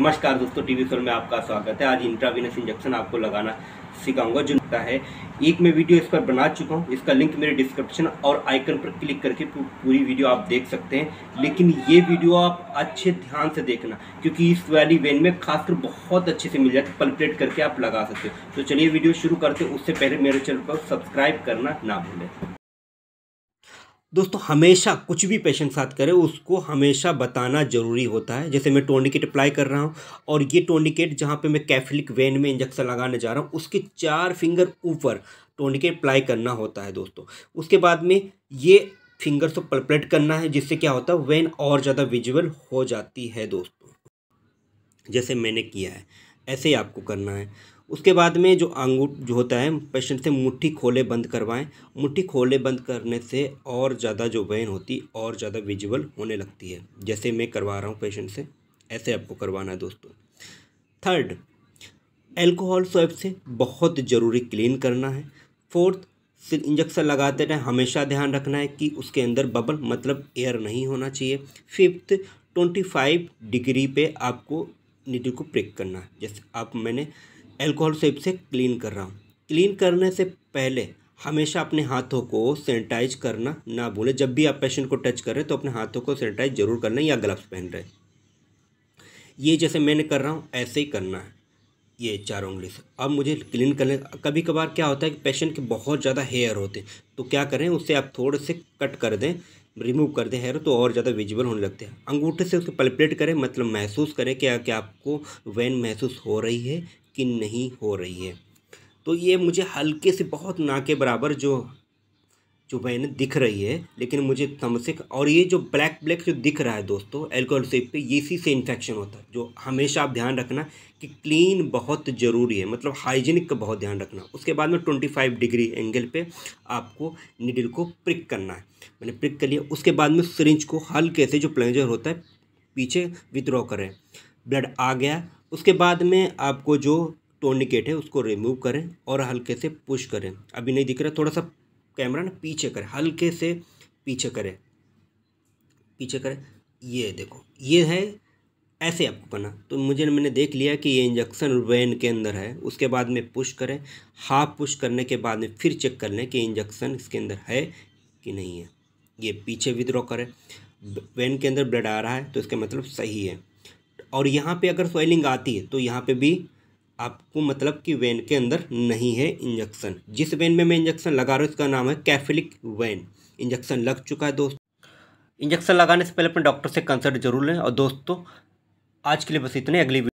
नमस्कार दोस्तों TV four में आपका स्वागत है आज इंट्राविनस इंजेक्शन आपको लगाना सिखाऊंगा जो लगता है एक मैं वीडियो इस पर बना चुका हूँ इसका लिंक मेरे डिस्क्रिप्शन और आइकन पर क्लिक करके पूरी वीडियो आप देख सकते हैं लेकिन ये वीडियो आप अच्छे ध्यान से देखना क्योंकि इस वाली वेन में खासकर बहुत अच्छे से मिल जाती है करके आप लगा सकते हो तो चलिए वीडियो शुरू करते उससे पहले मेरे चैनल को सब्सक्राइब करना ना भूलें दोस्तों हमेशा कुछ भी पेशेंट साथ करे उसको हमेशा बताना ज़रूरी होता है जैसे मैं टोनिकेट अप्लाई कर रहा हूँ और ये टोनिकेट जहाँ पे मैं कैफलिक वेन में इंजेक्शन लगाने जा रहा हूँ उसके चार फिंगर ऊपर टोनिकेट अप्लाई करना होता है दोस्तों उसके बाद में ये फिंगर्स को पलपलेट करना है जिससे क्या होता है वेन और ज़्यादा विजुअल हो जाती है दोस्तों जैसे मैंने किया है ऐसे ही आपको करना है उसके बाद में जो आंगूठ जो होता है पेशेंट से मुट्ठी खोले बंद करवाएं मुट्ठी खोले बंद करने से और ज़्यादा जो वेन होती और ज़्यादा विजिबल होने लगती है जैसे मैं करवा रहा हूँ पेशेंट से ऐसे आपको करवाना है दोस्तों थर्ड एल्कोहल स्वैप से बहुत ज़रूरी क्लीन करना है फोर्थ सिर इंजेक्शन लगाते टाइम हमेशा ध्यान रखना है कि उसके अंदर बबल मतलब एयर नहीं होना चाहिए फिफ्थ ट्वेंटी फाइव डिग्री पे आपको नीडल को प्रेक करना है जैसे आप मैंने एल्कोहल सेप से क्लीन कर रहा हूँ क्लीन करने से पहले हमेशा अपने हाथों को सैनिटाइज करना ना भूलें जब भी आप पेशेंट को टच करें तो अपने हाथों को सैनिटाइज जरूर करना या ग्लव्स पहन रहे ये जैसे मैंने कर रहा हूँ ऐसे ही करना है ये चार उंगली से अब मुझे क्लीन करने कभी कभार क्या होता है कि पेशेंट के बहुत ज़्यादा हेयर होते हैं तो क्या करें उससे आप थोड़े से कट कर दें रिमूव कर दें हेयर तो और ज़्यादा विजिबल होने लगते हैं अंगूठे से उसको पल्पलेट करें मतलब महसूस करें क्या क्या आपको वैन महसूस हो रही है कि नहीं हो रही है तो ये मुझे हल्के से बहुत ना के बराबर जो जो मैंने दिख रही है लेकिन मुझे तमसिक और ये जो ब्लैक ब्लैक जो दिख रहा है दोस्तों एल्कोहल सेप पे ये इसी से इन्फेक्शन होता है जो हमेशा आप ध्यान रखना कि क्लीन बहुत ज़रूरी है मतलब हाइजीनिक का बहुत ध्यान रखना उसके बाद में ट्वेंटी फाइव डिग्री एंगल पे आपको निडिल को प्रिक करना है मैंने प्रिक कर लिया उसके बाद में सरिंज को हल्के से जो प्लेजर होता है पीछे विद्रॉ करें ब्लड आ गया उसके बाद में आपको जो टोनिकेट है उसको रिमूव करें और हल्के से पुश करें अभी नहीं दिख रहा थोड़ा सा कैमरा ना पीछे करें हल्के से पीछे करें पीछे करें ये देखो ये है ऐसे आपको करना तो मुझे मैंने देख लिया कि ये इंजेक्शन वेन के अंदर है उसके बाद में पुश करें हाफ पुश करने के बाद में फिर चेक कर लें कि इंजेक्शन इसके अंदर है कि नहीं है ये पीछे विद्रॉ करें वेन के अंदर ब्लड आ रहा है तो इसका मतलब सही है और यहाँ पे अगर स्वेलिंग आती है तो यहाँ पे भी आपको मतलब कि वेन के अंदर नहीं है इंजेक्शन जिस वेन में मैं इंजेक्शन लगा रहा हूँ इसका नाम है कैफिलिक वेन इंजेक्शन लग चुका है दोस्त इंजेक्शन लगाने से पहले अपने डॉक्टर से कंसल्ट जरूर लें और दोस्तों आज के लिए बस इतने अगली